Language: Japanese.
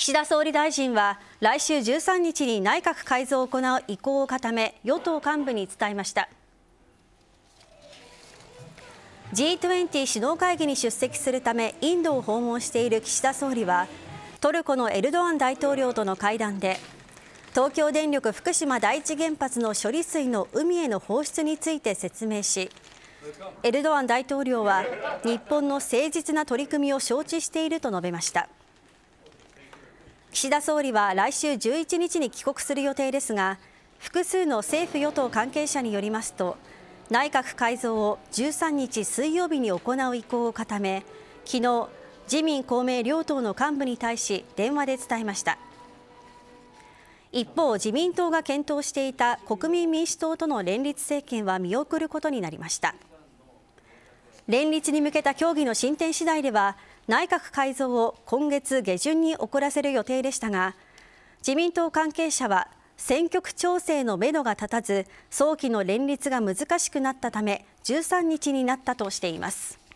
岸田総理大臣は来週13日に内閣改造を行う意向を固め与党幹部に伝えました G20 首脳会議に出席するためインドを訪問している岸田総理はトルコのエルドアン大統領との会談で東京電力福島第一原発の処理水の海への放出について説明しエルドアン大統領は日本の誠実な取り組みを承知していると述べました。岸田総理は来週11日に帰国する予定ですが複数の政府・与党関係者によりますと内閣改造を13日水曜日に行う意向を固め昨日自民・公明両党の幹部に対し電話で伝えました一方自民党が検討していた国民民主党との連立政権は見送ることになりました連立に向けた協議の進展次第では内閣改造を今月下旬に遅らせる予定でしたが自民党関係者は選挙区調整のめどが立たず早期の連立が難しくなったため13日になったとしています。